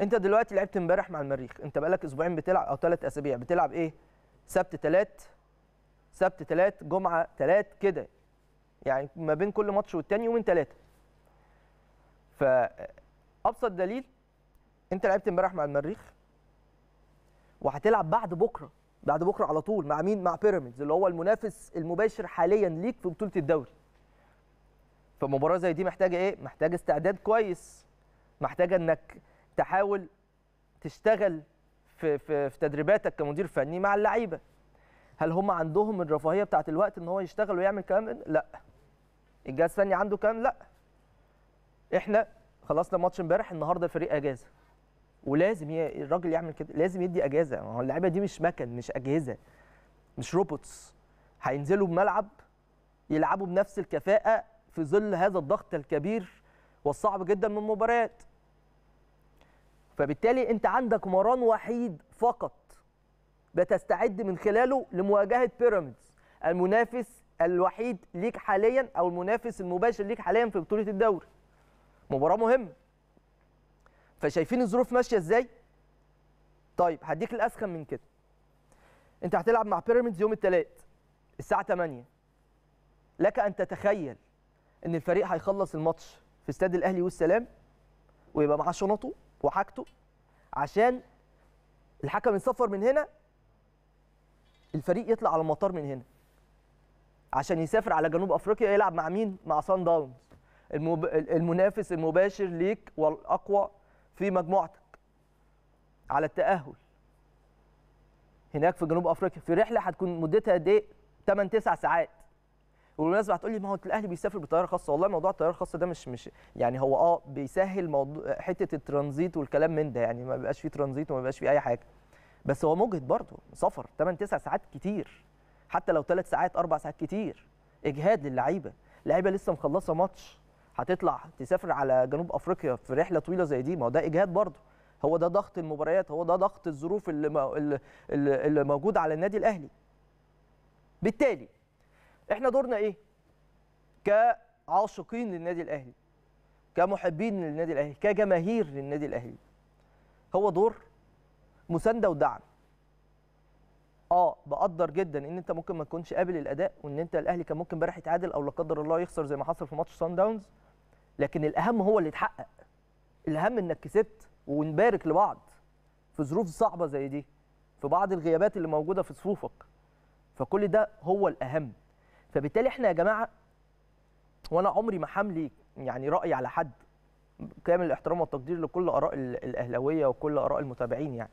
انت دلوقتي لعبت امبارح مع المريخ انت بقالك اسبوعين بتلعب او ثلاث اسابيع بتلعب ايه سبت ثلاث سبت ثلاث جمعه ثلاث كده يعني ما بين كل ماتش والتاني يومين ثلاثه فابسط دليل انت لعبت امبارح مع المريخ وهتلعب بعد بكره بعد بكره على طول مع مين مع بيراميدز اللي هو المنافس المباشر حاليا ليك في بطوله الدوري فمباراه زي دي محتاجه ايه محتاجه استعداد كويس محتاجه انك تحاول تشتغل في في, في تدريباتك كمدير فني مع اللعيبه هل هم عندهم الرفاهيه بتاعه الوقت ان هو يشتغل ويعمل كلام لا الجهاز الفني عنده كلام لا احنا خلصنا ماتش امبارح النهارده الفريق اجازه ولازم الراجل يعمل كده لازم يدي اجازه ما هو اللعيبه دي مش مكن مش اجهزه مش روبوتس هينزلوا الملعب يلعبوا بنفس الكفاءه في ظل هذا الضغط الكبير والصعب جدا من المباريات فبالتالي انت عندك مران وحيد فقط بتستعد من خلاله لمواجهه بيراميدز المنافس الوحيد ليك حاليا او المنافس المباشر ليك حاليا في بطوله الدوري مباراه مهمه فشايفين الظروف ماشيه ازاي طيب هديك الاسخن من كده انت هتلعب مع بيراميدز يوم الثلاث الساعه 8 لك ان تتخيل ان الفريق هيخلص الماتش في استاد الاهلي والسلام ويبقى معاه شنطه وحاجته عشان الحكم يصفر من هنا الفريق يطلع على المطار من هنا عشان يسافر على جنوب افريقيا يلعب مع مين؟ مع سان داونز المب... المنافس المباشر ليك والاقوى في مجموعتك على التاهل هناك في جنوب افريقيا في رحله هتكون مدتها قد ايه؟ 8 9 ساعات وبالمناسبه هتقول لي ما هو الاهلي بيسافر بطياره خاصه والله موضوع الطياره الخاصه ده مش مش يعني هو اه بيسهل موضوع حته الترانزيت والكلام من ده يعني ما بيبقاش فيه ترانزيت وما بيبقاش فيه اي حاجه بس هو مجهد برضه سفر 8 9 ساعات كتير حتى لو 3 ساعات 4 ساعات كتير اجهاد للعيبه لعيبه لسه مخلصه ماتش هتطلع تسافر على جنوب افريقيا في رحله طويله زي دي ما هو ده اجهاد برضه هو ده ضغط المباريات هو ده ضغط الظروف اللي, اللي موجوده على النادي الاهلي بالتالي احنا دورنا ايه كعاشقين للنادي الاهلي كمحبين للنادي الاهلي كجماهير للنادي الاهلي هو دور مسانده ودعم اه بقدر جدا ان انت ممكن ما تكونش قابل الاداء وان انت الاهلي كان ممكن امبارح يتعادل او لا قدر الله يخسر زي ما حصل في ماتش سان داونز لكن الاهم هو اللي اتحقق الاهم انك كسبت ونبارك لبعض في ظروف صعبه زي دي في بعض الغيابات اللي موجوده في صفوفك فكل ده هو الاهم فبالتالي احنا يا جماعه وانا عمري ما حملي يعني راي على حد كامل الاحترام والتقدير لكل اراء الاهلاويه وكل اراء المتابعين يعني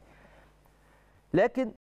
لكن